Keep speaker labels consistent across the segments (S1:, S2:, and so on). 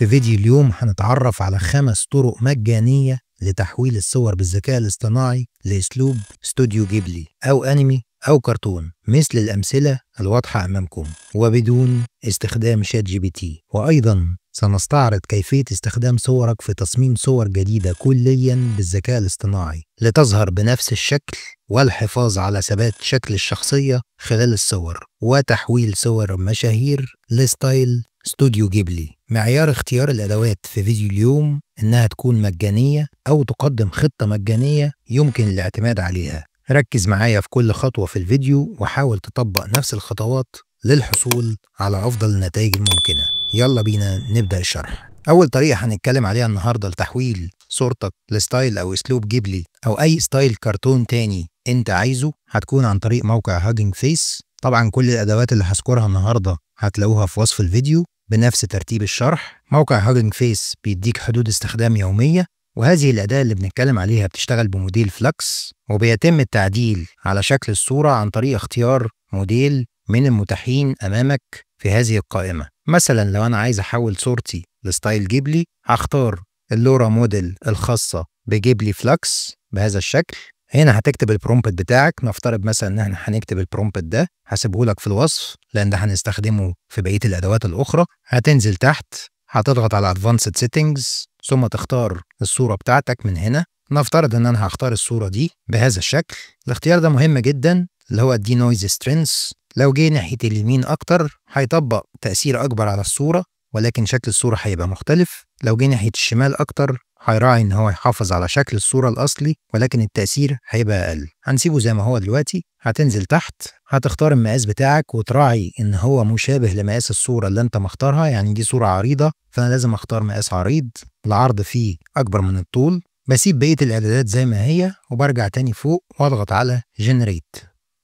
S1: في فيديو اليوم هنتعرف على خمس طرق مجانية لتحويل الصور بالذكاء الاصطناعي لأسلوب استوديو جيبلي أو أنمي أو كرتون مثل الأمثلة الواضحة أمامكم وبدون استخدام شات جي بي تي وأيضا سنستعرض كيفية استخدام صورك في تصميم صور جديدة كليا بالذكاء الاصطناعي لتظهر بنفس الشكل والحفاظ على ثبات شكل الشخصية خلال الصور وتحويل صور مشاهير لستايل استوديو جيبلي معيار اختيار الأدوات في فيديو اليوم إنها تكون مجانية أو تقدم خطة مجانية يمكن الاعتماد عليها ركز معايا في كل خطوة في الفيديو وحاول تطبق نفس الخطوات للحصول على أفضل النتائج الممكنة يلا بينا نبدأ الشرح أول طريقة هنتكلم عليها النهاردة لتحويل صورتك لستايل أو أسلوب جيبلي أو أي ستايل كرتون تاني أنت عايزه هتكون عن طريق موقع هاجينج فيس طبعا كل الأدوات اللي هذكرها النهاردة هتلاقوها في وصف الفيديو بنفس ترتيب الشرح موقع هاجينج فيس بيديك حدود استخدام يومية وهذه الأداة اللي بنتكلم عليها بتشتغل بموديل فلكس وبيتم التعديل على شكل الصورة عن طريق اختيار موديل من المتاحين امامك في هذه القائمه مثلا لو انا عايز احول صورتي لستايل جيبلي هختار اللورا موديل الخاصه بجيبلي فلكس بهذا الشكل هنا هتكتب البرومبت بتاعك نفترض مثلا ان احنا هنكتب البرومبت ده هسيبه لك في الوصف لان ده هنستخدمه في بقيه الادوات الاخرى هتنزل تحت هتضغط على ادفانسد سيتنجز ثم تختار الصوره بتاعتك من هنا نفترض ان انا هختار الصوره دي بهذا الشكل الاختيار ده مهم جدا اللي هو الدي نويز سترينث لو جه ناحية اليمين أكتر هيطبق تأثير أكبر على الصورة ولكن شكل الصورة هيبقى مختلف لو جه ناحية الشمال أكتر هيراعي إن هو يحافظ على شكل الصورة الأصلي ولكن التأثير هيبقى أقل هنسيبه زي ما هو دلوقتي هتنزل تحت هتختار المقاس بتاعك وتراعي إن هو مشابه لمقاس الصورة اللي أنت مختارها يعني دي صورة عريضة فأنا لازم أختار مقاس عريض العرض فيه أكبر من الطول بسيب بقية الإعدادات زي ما هي وبرجع تاني فوق وأضغط على جنريت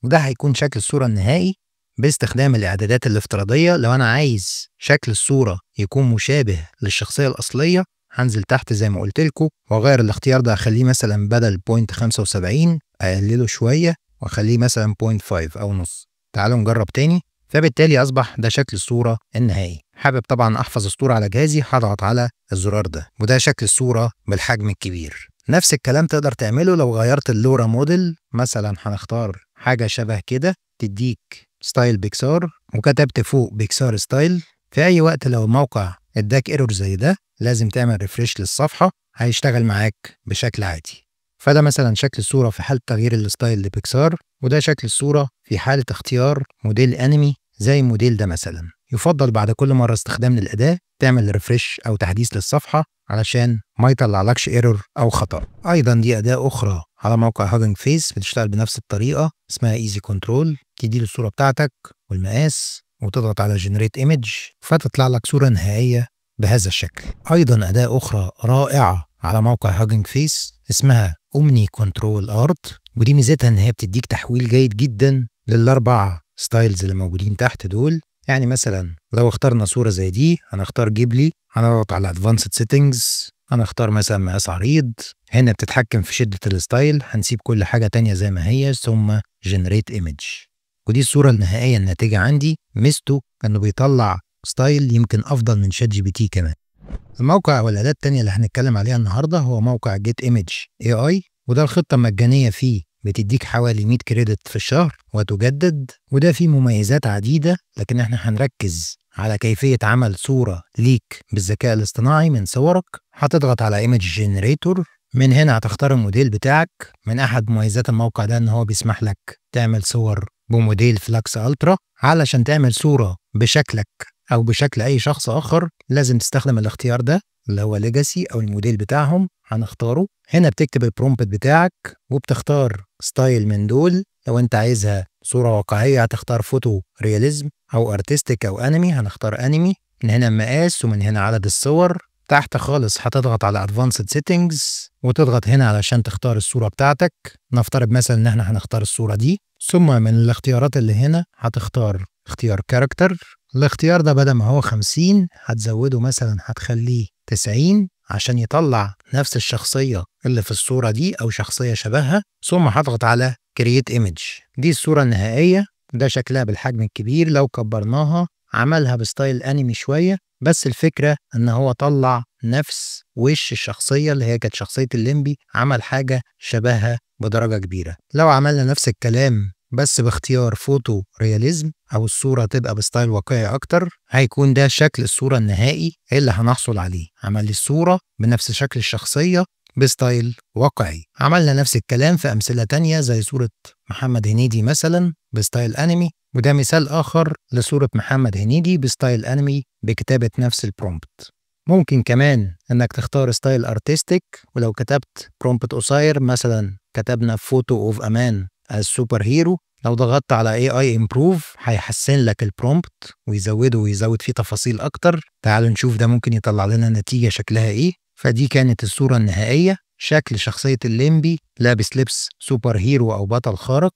S1: وده هيكون شكل الصورة النهائي باستخدام الإعدادات الافتراضية لو أنا عايز شكل الصورة يكون مشابه للشخصية الأصلية هنزل تحت زي ما قلت لكم وأغير الاختيار ده أخليه مثلا بدل 0.75 أقلله شوية وأخليه مثلا 0.5 أو نص تعالوا نجرب تاني فبالتالي أصبح ده شكل الصورة النهائي حابب طبعا أحفظ الصورة على جهازي هضغط على الزرار ده وده شكل الصورة بالحجم الكبير نفس الكلام تقدر تعمله لو غيرت اللورا موديل مثلا هنختار حاجة شبه كده تديك ستايل بيكسار وكتبت فوق بيكسار ستايل في أي وقت لو الموقع اداك ايرور زي ده لازم تعمل ريفريش للصفحة هيشتغل معاك بشكل عادي فده مثلا شكل الصورة في حالة تغيير الستايل لبيكسار وده شكل الصورة في حالة اختيار موديل أنمي زي الموديل ده مثلا يفضل بعد كل مرة استخدام للأداة تعمل ريفريش أو تحديث للصفحة علشان ما يطلعلكش ايرور أو خطأ أيضا دي أداة أخرى على موقع هاجنج فيس بتشتغل بنفس الطريقة اسمها ايزي كنترول تدي الصورة بتاعتك والمقاس وتضغط على جنريت ايمج فتطلع لك صورة نهائية بهذا الشكل أيضا أداة أخرى رائعة على موقع هاجنج فيس اسمها أومني كنترول أرت ودي ميزتها إن هي بتديك تحويل جيد جدا للأربع ستايلز اللي موجودين تحت دول يعني مثلا لو اخترنا صورة زي دي هنختار جيبلي هنضغط على ادفانسد سيتنجز هنختار مثلا مقاس عريض هنا بتتحكم في شدة الستايل هنسيب كل حاجة تانية زي ما هي ثم جنريت ايمج ودي الصورة النهائية الناتجة عندي ميزته انه بيطلع ستايل يمكن افضل من شات جي بي تي كمان الموقع والاداة التانية اللي هنتكلم عليها النهاردة هو موقع جيت ايمج اي اي وده الخطة المجانية فيه بتديك حوالي 100 كريدت في الشهر وتجدد وده فيه مميزات عديدة لكن احنا هنركز على كيفية عمل صورة ليك بالذكاء الاصطناعي من صورك هتضغط على ايميج جنريتور من هنا هتختار الموديل بتاعك من أحد مميزات الموقع ده إن هو بيسمح لك تعمل صور بموديل فلاكس ألترا علشان تعمل صورة بشكلك أو بشكل أي شخص آخر لازم تستخدم الاختيار ده اللي هو ليجاسي أو الموديل بتاعهم هنختاره هنا بتكتب البرومبت بتاعك وبتختار ستايل من دول لو أنت عايزها صوره واقعيه هتختار فوتو رياليزم او ارتستيك او انمي هنختار انمي من هنا المقاس ومن هنا عدد الصور تحت خالص هتضغط على ادفانسد سيتنجز وتضغط هنا علشان تختار الصوره بتاعتك نفترض مثلا ان احنا هنختار الصوره دي ثم من الاختيارات اللي هنا هتختار اختيار كاركتر الاختيار ده بدل ما هو 50 هتزوده مثلا هتخليه 90 عشان يطلع نفس الشخصية اللي في الصورة دي أو شخصية شبهها ثم هضغط على Create Image دي الصورة النهائية ده شكلها بالحجم الكبير لو كبرناها عملها بستايل انمي شوية بس الفكرة ان هو طلع نفس وش الشخصية اللي هي كانت شخصية الليمبي عمل حاجة شبهها بدرجة كبيرة لو عملنا نفس الكلام بس باختيار فوتو رياليزم او الصوره تبقى بستايل واقعي اكتر هيكون ده شكل الصوره النهائي اللي هنحصل عليه عمل الصوره بنفس شكل الشخصيه بستايل واقعي عملنا نفس الكلام في أمثلة تانية زي صورة محمد هنيدي مثلا بستايل أنمي وده مثال آخر لصورة محمد هنيدي بستايل أنمي بكتابة نفس البرومبت ممكن كمان إنك تختار ستايل أرتستيك ولو كتبت برومبت قصير مثلا كتبنا فوتو أوف أمان السوبر هيرو لو ضغطت على اي اي امبروف هيحسن لك البرومبت ويزوده ويزود فيه تفاصيل اكتر تعالوا نشوف ده ممكن يطلع لنا نتيجه شكلها ايه فدي كانت الصورة النهائية شكل شخصية الليمبي لابس لبس سوبر هيرو أو بطل خارق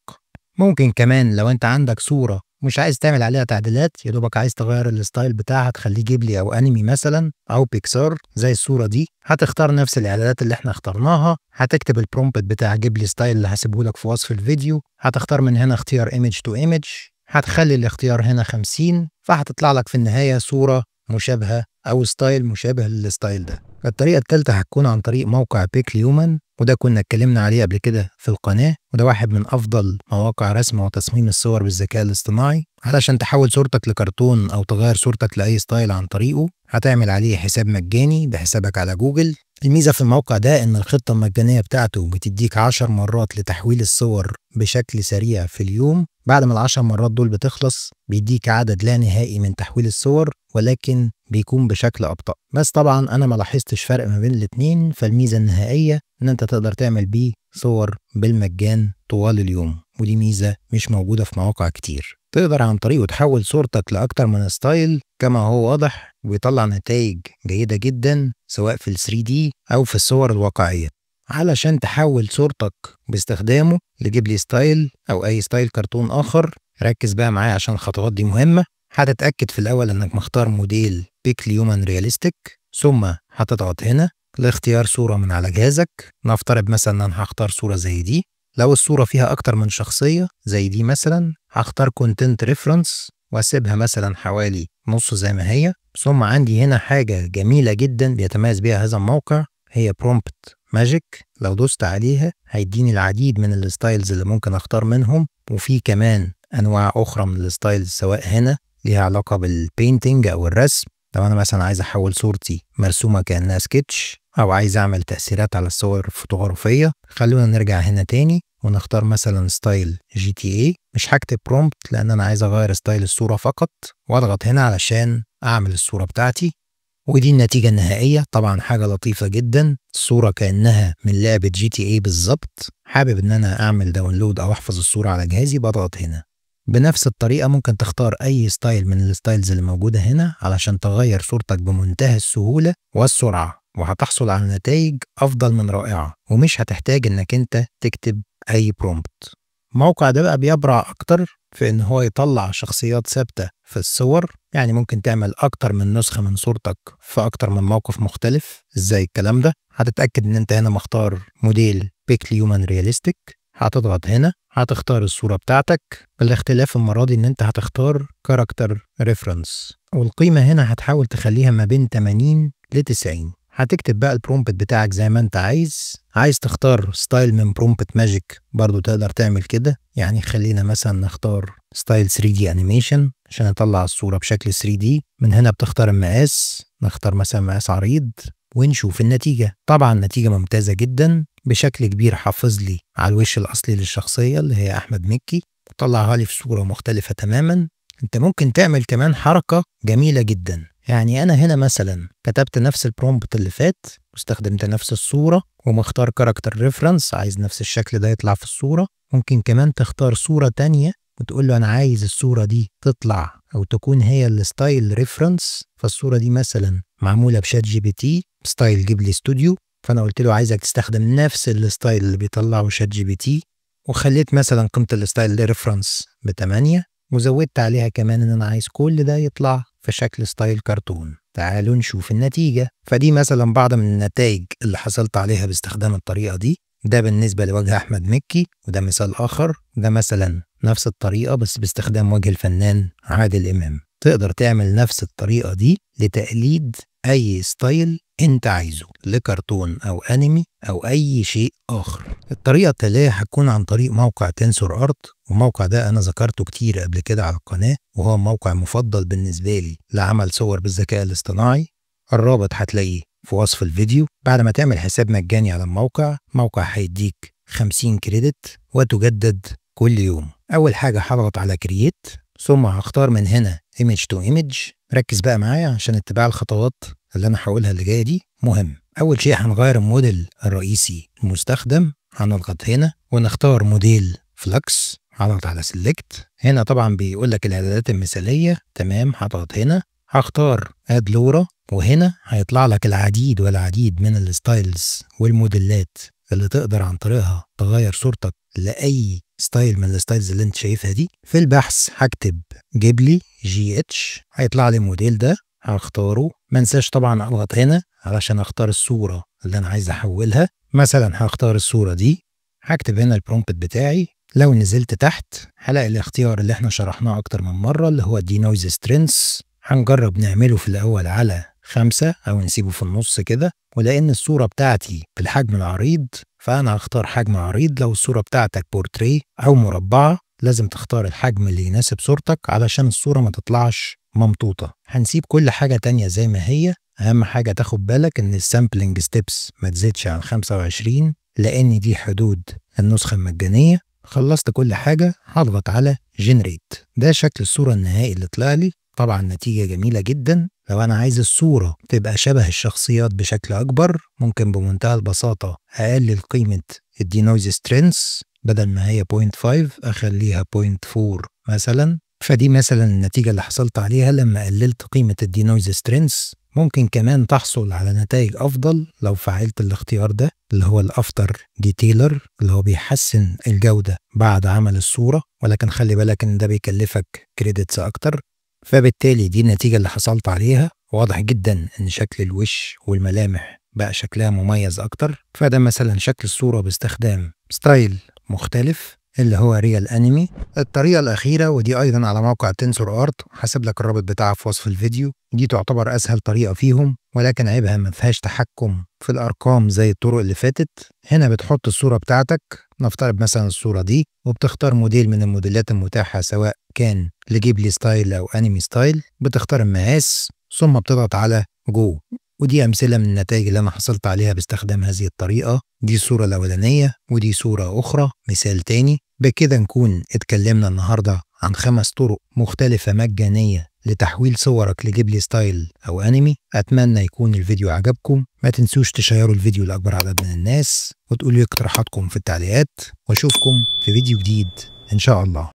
S1: ممكن كمان لو أنت عندك صورة مش عايز تعمل عليها تعديلات يا دوبك عايز تغير الستايل بتاعها تخليه جيبلي أو أنمي مثلا أو بيكسار زي الصورة دي هتختار نفس الإعدادات اللي احنا اخترناها هتكتب البرومبت بتاع جيبلي ستايل اللي هسيبهولك في وصف الفيديو هتختار من هنا اختيار ايمج تو ايمج هتخلي الاختيار هنا 50 فهتطلع لك في النهاية صورة مشابهة أو ستايل مشابه للستايل ده الطريقة التالتة هتكون عن طريق موقع بيك ليومن وده كنا اتكلمنا عليه قبل كده في القناة وده واحد من أفضل مواقع رسم وتصميم الصور بالذكاء الاصطناعي علشان تحول صورتك لكرتون أو تغير صورتك لأي ستايل عن طريقه هتعمل عليه حساب مجاني بحسابك على جوجل الميزة في الموقع ده إن الخطة المجانية بتاعته بتديك عشر مرات لتحويل الصور بشكل سريع في اليوم بعد ما العشر مرات دول بتخلص بيديك عدد لا نهائي من تحويل الصور ولكن بيكون بشكل أبطأ بس طبعا أنا ما لاحظتش فرق ما بين الاتنين فالميزة النهائية إن أنت تقدر تعمل بيه صور بالمجان طوال اليوم ودي ميزة مش موجودة في مواقع كتير تقدر عن طريقه تحول صورتك لأكتر من ستايل كما هو واضح وبيطلع نتائج جيدة جدا سواء في ال 3 دي أو في الصور الواقعية علشان تحول صورتك باستخدامه لجيبلي ستايل أو أي ستايل كرتون آخر ركز بقى معايا عشان الخطوات دي مهمة هتتأكد في الأول إنك مختار موديل بيك هيومن رياليستيك ثم هتضغط هنا لاختيار صورة من على جهازك نفترض مثلا إن أنا هختار صورة زي دي لو الصورة فيها أكتر من شخصية زي دي مثلا هختار كونتنت ريفرنس واسيبها مثلا حوالي نص زي ما هي ثم عندي هنا حاجة جميلة جدا بيتميز بيها هذا الموقع هي برومبت ماجيك لو دوست عليها هيديني العديد من الستايلز اللي ممكن اختار منهم وفي كمان انواع اخرى من الستايلز سواء هنا ليها علاقة بالبينتنج او الرسم لو انا مثلا عايز احول صورتي مرسومة كأنها سكتش او عايز اعمل تأثيرات على الصور الفوتوغرافية خلونا نرجع هنا تاني ونختار مثلا ستايل جي تي اي مش هكتب برومبت لان انا عايز اغير ستايل الصوره فقط واضغط هنا علشان اعمل الصوره بتاعتي ودي النتيجة النهائية طبعا حاجة لطيفة جدا الصورة كأنها من لعبة جي تي اي بالظبط حابب ان انا اعمل داونلود او احفظ الصورة على جهازي بضغط هنا بنفس الطريقة ممكن تختار أي ستايل من الستايلز اللي موجودة هنا علشان تغير صورتك بمنتهى السهولة والسرعة وهتحصل على نتائج أفضل من رائعة ومش هتحتاج إنك أنت تكتب اي برومبت الموقع ده بقى بيبرع اكتر في ان هو يطلع شخصيات ثابته في الصور يعني ممكن تعمل اكتر من نسخه من صورتك في اكتر من موقف مختلف ازاي الكلام ده هتتاكد ان انت هنا مختار موديل بيكلي هيومن رياليستيك هتضغط هنا هتختار الصوره بتاعتك بالاختلاف المره دي ان انت هتختار كاركتر ريفرنس والقيمه هنا هتحاول تخليها ما بين 80 ل 90 هتكتب بقى البرومبت بتاعك زي ما انت عايز عايز تختار ستايل من برومبت ماجيك برضو تقدر تعمل كده يعني خلينا مثلا نختار ستايل 3 دي انيميشن عشان اطلع الصوره بشكل 3 دي من هنا بتختار المقاس نختار مثلا مقاس عريض ونشوف النتيجه طبعا نتيجه ممتازه جدا بشكل كبير حافظ لي على الوش الاصلي للشخصيه اللي هي احمد مكي وطلعها لي في صوره مختلفه تماما انت ممكن تعمل كمان حركه جميله جدا يعني أنا هنا مثلا كتبت نفس البرومبت اللي فات واستخدمت نفس الصورة ومختار كاركتر ريفرنس عايز نفس الشكل ده يطلع في الصورة ممكن كمان تختار صورة تانية وتقول له أنا عايز الصورة دي تطلع أو تكون هي الستايل ريفرنس فالصورة دي مثلا معمولة بشات جي بي تي ستايل جيب لي ستوديو فأنا قلت له عايزك تستخدم نفس الستايل اللي بيطلعه شات جي بي تي وخليت مثلا قيمة الستايل ريفرنس ب 8 وزودت عليها كمان إن أنا عايز كل ده يطلع في شكل ستايل كرتون تعالوا نشوف النتيجة فدي مثلا بعض من النتائج اللي حصلت عليها باستخدام الطريقة دي ده بالنسبة لوجه أحمد مكي وده مثال آخر ده مثلا نفس الطريقة بس باستخدام وجه الفنان عادل إمام تقدر تعمل نفس الطريقة دي لتقليد اي ستايل انت عايزه لكرتون او انمي او اي شيء اخر الطريقه التاليه هتكون عن طريق موقع تنسور ارت وموقع ده انا ذكرته كتير قبل كده على القناه وهو موقع مفضل بالنسبه لي لعمل صور بالذكاء الاصطناعي الرابط هتلاقيه في وصف الفيديو بعد ما تعمل حساب مجاني على الموقع موقع هيديك 50 كريدت وتجدد كل يوم اول حاجه هضغط على كرييت ثم هختار من هنا ايمج تو ايمج ركز بقى معايا عشان اتباع الخطوات اللي انا هقولها اللي جايه دي مهم اول شيء هنغير الموديل الرئيسي المستخدم هنضغط هنا ونختار موديل فلكس هضغط على سيلكت هنا طبعا بيقول لك الاعدادات المثاليه تمام هضغط هنا هختار اد لورا وهنا هيطلع لك العديد والعديد من الستايلز والموديلات اللي تقدر عن طريقها تغير صورتك لاي ستايل من الستايلز اللي انت شايفها دي في البحث هكتب جيب لي جي اتش هيطلع لي الموديل ده هختاره ما انساش طبعا اضغط هنا علشان اختار الصوره اللي انا عايز احولها مثلا هختار الصوره دي هكتب هنا البرومبت بتاعي لو نزلت تحت هلاقي الاختيار اللي احنا شرحناه اكتر من مره اللي هو دي نويز سترينس هنجرب نعمله في الاول على خمسة او نسيبه في النص كده ولان الصوره بتاعتي بالحجم العريض فانا هختار حجم عريض لو الصوره بتاعتك بورتريه او مربعه لازم تختار الحجم اللي يناسب صورتك علشان الصورة ما تطلعش ممطوطة هنسيب كل حاجة تانية زي ما هي أهم حاجة تاخد بالك إن السامبلينج ستيبس ما تزيدش عن 25 لأن دي حدود النسخة المجانية خلصت كل حاجة هضغط على جنريت ده شكل الصورة النهائي اللي طلع لي طبعا نتيجة جميلة جدا لو أنا عايز الصورة تبقى شبه الشخصيات بشكل أكبر ممكن بمنتهى البساطة أقلل قيمة الدينويز سترينس بدل ما هي 0.5 أخليها 0.4 مثلا فدي مثلا النتيجة اللي حصلت عليها لما قللت قيمة الدينويز سترينس ممكن كمان تحصل على نتائج أفضل لو فعلت الاختيار ده اللي هو الأفتر ديتيلر اللي هو بيحسن الجودة بعد عمل الصورة ولكن خلي بالك إن ده بيكلفك كريدتس أكتر فبالتالي دي النتيجة اللي حصلت عليها واضح جدا إن شكل الوش والملامح بقى شكلها مميز أكتر فده مثلا شكل الصورة باستخدام ستايل مختلف اللي هو ريال انمي الطريقه الاخيره ودي ايضا على موقع تنسور ارت هسيب لك الرابط بتاعها في وصف الفيديو دي تعتبر اسهل طريقه فيهم ولكن عيبها ما فيهاش تحكم في الارقام زي الطرق اللي فاتت هنا بتحط الصوره بتاعتك نفترض مثلا الصوره دي وبتختار موديل من الموديلات المتاحه سواء كان لجيبلي ستايل او انمي ستايل بتختار المقاس ثم بتضغط على جو ودي أمثلة من النتائج اللي أنا حصلت عليها باستخدام هذه الطريقة دي الصورة الأولانية ودي صورة أخرى مثال تاني بكده نكون اتكلمنا النهاردة عن خمس طرق مختلفة مجانية لتحويل صورك لجيبلي ستايل أو أنمي أتمنى يكون الفيديو عجبكم ما تنسوش تشيروا الفيديو لأكبر عدد من الناس وتقولوا اقتراحاتكم في التعليقات وأشوفكم في فيديو جديد إن شاء الله